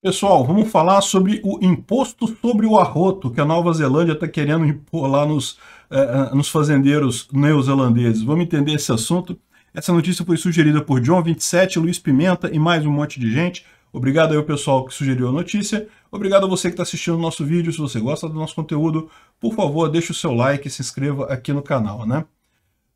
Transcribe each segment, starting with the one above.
Pessoal, vamos falar sobre o imposto sobre o arroto que a Nova Zelândia está querendo impor lá nos, eh, eh, nos fazendeiros neozelandeses. Vamos entender esse assunto. Essa notícia foi sugerida por John 27, Luiz Pimenta e mais um monte de gente. Obrigado aí ao pessoal que sugeriu a notícia. Obrigado a você que está assistindo o nosso vídeo. Se você gosta do nosso conteúdo, por favor, deixe o seu like e se inscreva aqui no canal, né?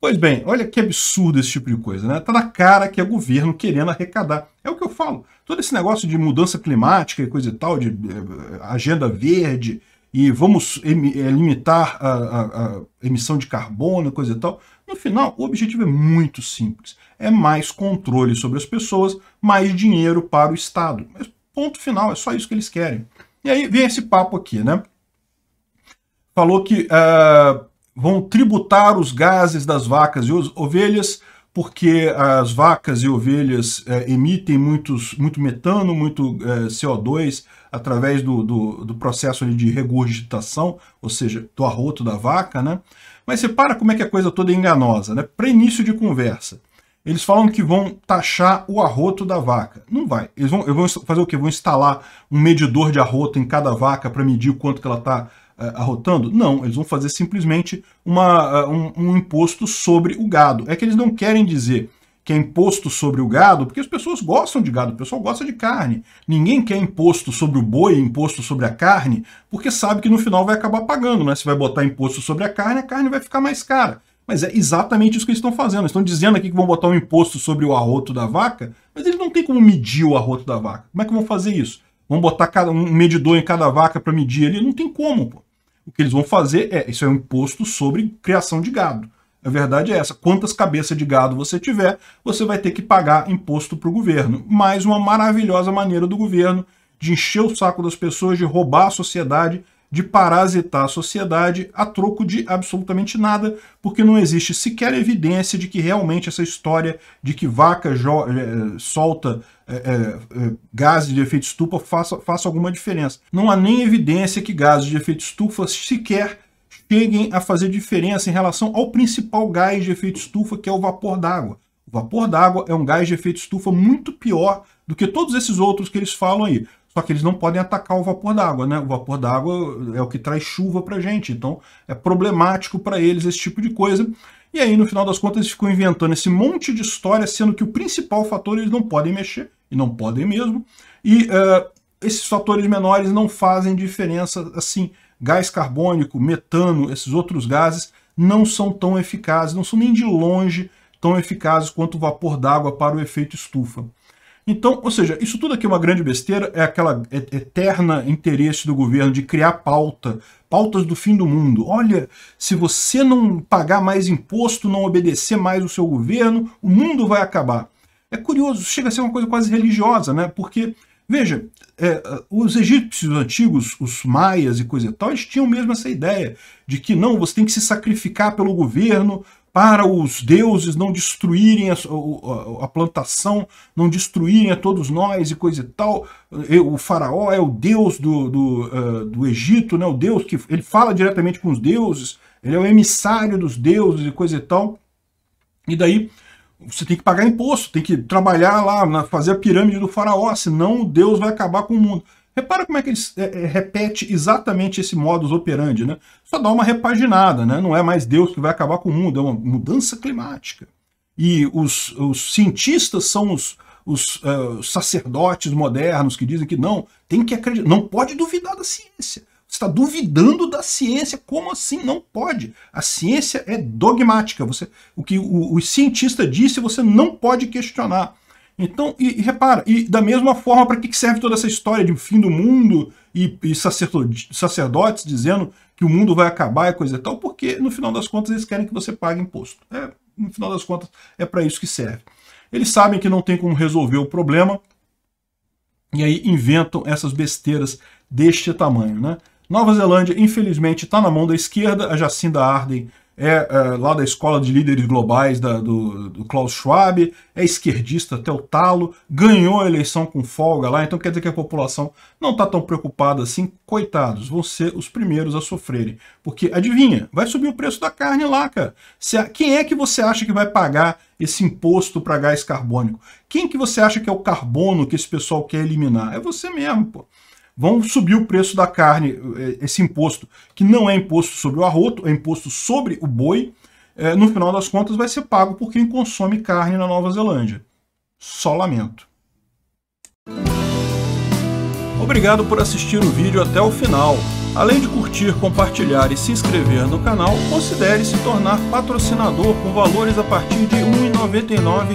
Pois bem, olha que absurdo esse tipo de coisa, né? Tá na cara que é governo querendo arrecadar. É o que eu falo. Todo esse negócio de mudança climática e coisa e tal, de eh, eh, agenda verde, e vamos eh, limitar a, a, a, emissão de carbono, coisa e tal. No final, o objetivo é muito simples. É mais controle sobre as pessoas, mais dinheiro para o Estado. Mas ponto final, é só isso que eles querem. E aí vem esse papo aqui, né? Falou que uh, vão tributar os gases das vacas e ovelhas, porque as vacas e ovelhas é, emitem muitos, muito metano, muito é, eh, CO2 através do, do, do processo de regurgitação, ou seja, do arroto da vaca, né? Mas para como é que a coisa toda é enganosa, né? Para início de conversa, eles falam que vão taxar o arroto da vaca. Não vai. Eles vão, eles vão fazer o quê? Vão instalar um medidor de arroto em cada vaca para medir o quanto que ela está eh, arrotando? Não, eles vão fazer simplesmente uma, eh, um, um imposto sobre o gado. É que eles não querem dizer que é imposto sobre o gado, porque as pessoas gostam de gado, o pessoal gosta de carne. Ninguém quer imposto sobre o boi, imposto sobre a carne, porque sabe que no final vai acabar pagando, né? Se vai botar imposto sobre a carne, a carne vai ficar mais cara. Mas é exatamente isso que eles estão fazendo. Eles estão dizendo aqui que vão botar um imposto sobre o arroto da vaca, mas eles não têm como medir o arroto da vaca. Como é que vão fazer isso? Vão botar um medidor em cada vaca para medir ali? Não tem como, pô. O que eles vão fazer é, isso é um imposto sobre criação de gado. A verdade é essa, quantas cabeças de gado você tiver, você vai ter que pagar imposto para o governo. Mais uma maravilhosa maneira do governo de encher o saco das pessoas, de roubar a sociedade, de parasitar a sociedade a troco de absolutamente nada, porque não existe sequer evidência de que realmente essa história de que vaca eh, solta é, é, gases de efeito estufa faça, faça alguma diferença. Não há nem evidência que gases de efeito estufa sequer cheguem a fazer diferença em relação ao principal gás de efeito estufa, que é o vapor d'água. O vapor d'água é um gás de efeito estufa muito pior do que todos esses outros que eles falam aí. Só que eles não podem atacar o vapor d'água, né? O vapor d'água é o que traz chuva para gente, então é problemático para eles esse tipo de coisa. E aí, no final das contas, eles ficam inventando esse monte de história, sendo que o principal fator eles não podem mexer, e não podem mesmo. E uh, esses fatores menores não fazem diferença, assim, gás carbônico, metano, esses outros gases, não são tão eficazes, não são nem de longe tão eficazes quanto o vapor d'água para o efeito estufa. Então, ou seja, isso tudo aqui é uma grande besteira, é aquela é, eterna interesse do governo de criar pauta, pautas do fim do mundo. Olha, se você não pagar mais imposto, não obedecer mais o seu governo, o mundo vai acabar. É curioso, chega a ser uma coisa quase religiosa, né? Porque, veja, é, os egípcios antigos, os maias e coisa e tal, eles tinham mesmo essa ideia de que não, você tem que se sacrificar pelo governo para os deuses não destruírem a, a, a, plantação, não destruírem a todos nós e coisa e tal. O faraó é o deus do, do, uh, do Egito, né? o deus que ele fala diretamente com os deuses, ele é o emissário dos deuses e coisa e tal. E daí você tem que pagar imposto, tem que trabalhar lá, fazer a pirâmide do faraó, senão Deus vai acabar com o mundo. Repara como é que ele é, é, repete exatamente esse modus operandi, né? Só dá uma repaginada, né? Não é mais Deus que vai acabar com o mundo, é uma mudança climática. E os, os cientistas são os, os uh, sacerdotes modernos que dizem que não, tem que acreditar, não pode duvidar da ciência. Você está duvidando da ciência, como assim? Não pode. A ciência é dogmática. Você, o que o, o cientista disse, você não pode questionar. Então, e, e repara, e da mesma forma, para que serve toda essa história de fim do mundo e, e sacerdotes dizendo que o mundo vai acabar e coisa e tal? Porque, no final das contas, eles querem que você pague imposto. É, no final das contas, é para isso que serve. Eles sabem que não tem como resolver o problema e aí inventam essas besteiras deste tamanho, né? Nova Zelândia, infelizmente, está na mão da esquerda. A Jacinda Arden é, é, lá da Escola de Líderes Globais da, do, do Klaus Schwab, é esquerdista até o talo, ganhou a eleição com folga lá, então quer dizer que a população não está tão preocupada assim, coitados, vão ser os primeiros a sofrerem. Porque, adivinha, vai subir o preço da carne lá, cara. Se, quem é que você acha que vai pagar esse imposto para gás carbônico? Quem que você acha que é o carbono que esse pessoal quer eliminar? É você mesmo, pô vão subir o preço da carne, eh, esse imposto, que não é imposto sobre o arroto, é imposto sobre o boi, eh, no final das contas vai ser pago por quem consome carne na Nova Zelândia. Só lamento. Obrigado por assistir o vídeo até o final. Além de curtir, compartilhar e se inscrever no canal, considere se tornar patrocinador com valores a partir de R$ 1,99